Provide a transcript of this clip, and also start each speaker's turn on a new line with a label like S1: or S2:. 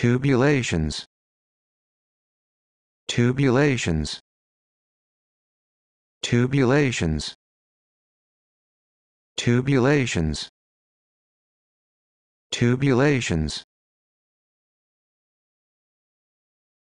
S1: Tubulations. Tubulations. Tubulations. Tubulations. Tubulations.